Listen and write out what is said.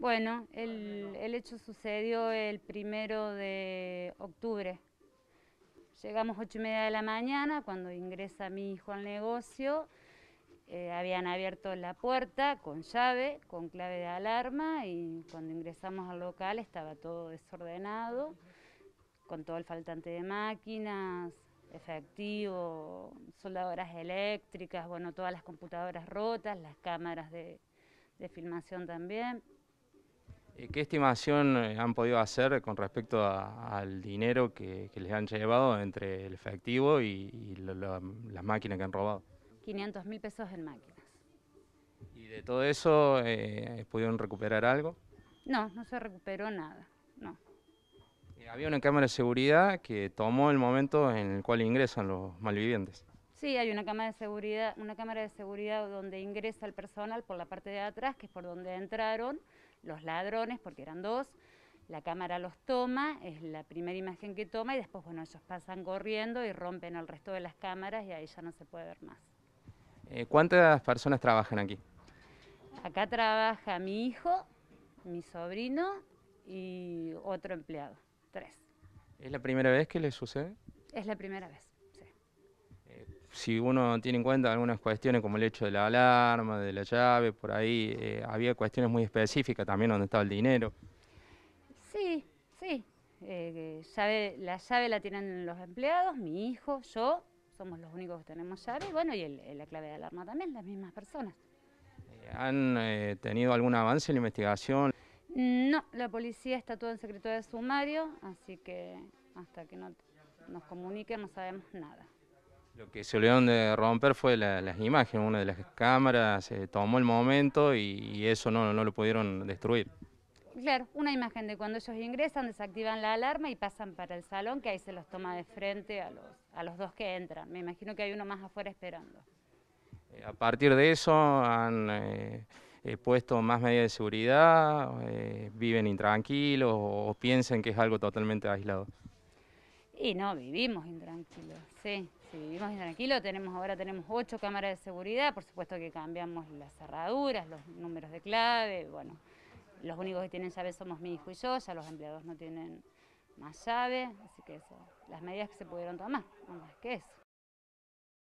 Bueno, el, hecho sucedió el primero de octubre. Llegamos ocho y media de la mañana, cuando ingresa mi hijo al negocio, eh, habían abierto la puerta con llave, con clave de alarma, y cuando ingresamos al local estaba todo desordenado, con todo el faltante de máquinas, efectivo, soldadoras eléctricas, bueno, todas las computadoras rotas, las cámaras de filmación también. Eh, ¿Qué estimación eh, han podido hacer con respecto al dinero que, les han llevado entre el efectivo y, las máquinas que han robado? 500 mil pesos en máquinas. ¿Y de todo eso eh, pudieron recuperar algo? No, no se recuperó nada, no. Había una cámara de seguridad que tomó el momento en el cual ingresan los malvivientes. Sí, hay una cámara de seguridad, una cámara de seguridad donde ingresa el personal por la parte de atrás, que es por donde entraron, los ladrones, porque eran dos, la cámara los toma, es la primera imagen que toma y después, bueno, ellos pasan corriendo y rompen el resto de las cámaras y ahí ya no se puede ver más. Eh, ¿Cuántas personas trabajan aquí? Acá trabaja mi hijo, mi sobrino y otro empleado, tres. ¿Es la primera vez que le sucede? Es la primera vez si uno tiene en cuenta algunas cuestiones como el hecho de la alarma, de la llave, por ahí eh, había cuestiones muy específicas también donde estaba el dinero. Sí, sí. Eh, la llave la tienen los empleados, mi hijo, yo, somos los únicos que tenemos llave, y bueno, y la clave de alarma también, las mismas personas. Eh, ¿Han tenido algún avance en la investigación? No, la policía está todo en secreto de sumario, así que hasta que no nos comuniquen no sabemos nada. Lo que se olvidaron de romper fue las imágenes, una de las cámaras se eh, tomó el momento y, eso no, lo pudieron destruir. Claro, una imagen de cuando ellos ingresan, desactivan la alarma y pasan para el salón, que ahí se los toma de frente a los, a los dos que entran. Me imagino que hay uno más afuera esperando. Eh, a partir de eso han eh, puesto más medidas de seguridad, viven intranquilos o piensan que es algo totalmente aislado. Y no, vivimos intranquilos, sí, vivimos intranquilos. Tenemos, ahora tenemos ocho cámaras de seguridad, por supuesto que cambiamos las cerraduras, los números de clave, bueno, los únicos que tienen llave somos mi hijo y yo, ya los empleados no tienen más llave, así que eso, las medidas que se pudieron tomar, más que eso.